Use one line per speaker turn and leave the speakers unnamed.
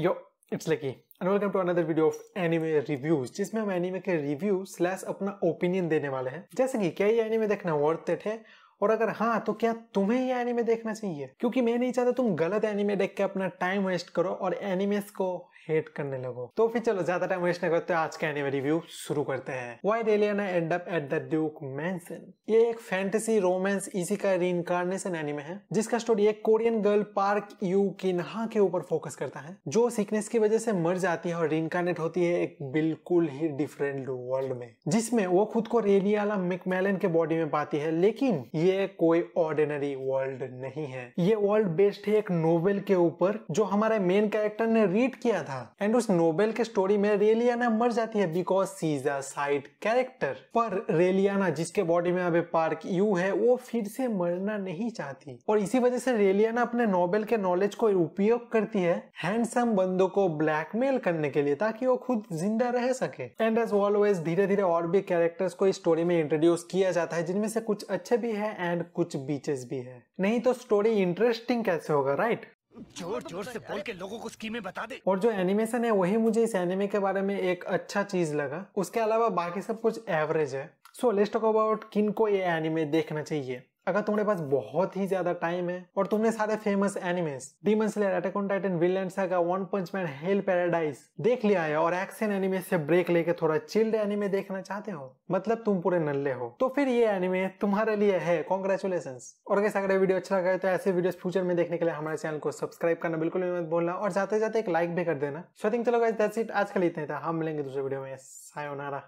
Yo it's Lucky and welcome to another video of anime reviews जिसमें हम anime के review slash अपना opinion देने वाले हैं जैसे कि क्या ये एनिमे देखना वर्थ इट है और अगर हाँ तो क्या तुम्हें ये एनिमे देखना चाहिए क्योंकि मैं नहीं चाहता तुम गलत एनिमे देख के अपना टाइम वेस्ट करो और एनिमेस को हेट करने लगो तो फिर चलो ज्यादा टाइम वेस्ट नहीं करते आज का एनिमे रिव्यू शुरू करते हैं white alien end up at the duke mansion ये एक फैंटेसी रोमांस इसी का रीइनकारनेशन एनिमे है जिसका स्टोरी एक Korean girl Park Yu Kinha के ऊपर फोकस करता है जो सिकनेस की वजह से मर जाती है और रीइनकारनेट होती है एक बिल्कुल ही डिफरेंट वर्ल्ड में जिसमें वो खुद को रेलियाला मिकमेलन के बॉडी में पाती है लेकिन ये कोई ऑर्डिनरी वर्ल्ड नहीं है ये वर्ल्ड बेस्ड है एक नोवेल के ऊपर जो हमारे मेन कैरेक्टर ने रीड किया था एंड उस नोबेल के स्टोरी में रेलियाना मर जाती है because she is side character पर रेलियाना जिसके बॉडी में अभी पार्क यू है वो फिर से मरना नहीं चाहती और इसी वजह से रेलियाना अपने नोबेल के नॉलेज को उपयोग करती है हैंडसम बंदों को ब्लैकमेल करने के लिए ताकि वो खुद जिंदा रह सके एंड एज ऑलवेज धीरे धीरे और भी कैरेक्टर्स को इस स्टोरी में इंट्रोड्यूस किया जाता है जिनमें से कुछ अच्छे भी है एंड कुछ बीचेस भी है नहीं तो स्टोरी इंटरेस्टिंग कैसे होगा राइट right? जोर जोर से बोल के लोगों को स्कीमें बता दे और जो एनिमेशन है वही मुझे इस एनिमे के बारे में एक अच्छा चीज लगा उसके अलावा बाकी सब कुछ एवरेज है सो लेट्स टॉक अबाउट किन को ये एनिमे देखना चाहिए अगर तुम्हारे पास बहुत ही ज्यादा टाइम है और तुमने सारे famous animes Demon Slayer Attack on Titan Vinland Saga One Punch Man Hell Paradise देख लिया है और एक्शन एनिमे से ब्रेक लेके थोड़ा चिल्ड एनिमे देखना चाहते हो मतलब तुम पूरे नल्ले हो तो फिर ये एनिमे तुम्हारे लिए है कॉन्ग्रेचुलेसन और अगर अगर वीडियो अच्छा लगा है तो ऐसे वीडियो फ्यूचर में देखने के लिए हमारे चैनल को सब्सक्राइब करना बिल्कुल भी मत बोलना और जाते जाते एक लाइक भी कर देना शो थिंक चलो गाइस दैट्स इट आज के लिए इतना ही था हम मिलेंगे दूसरे वीडियो में सायोनारा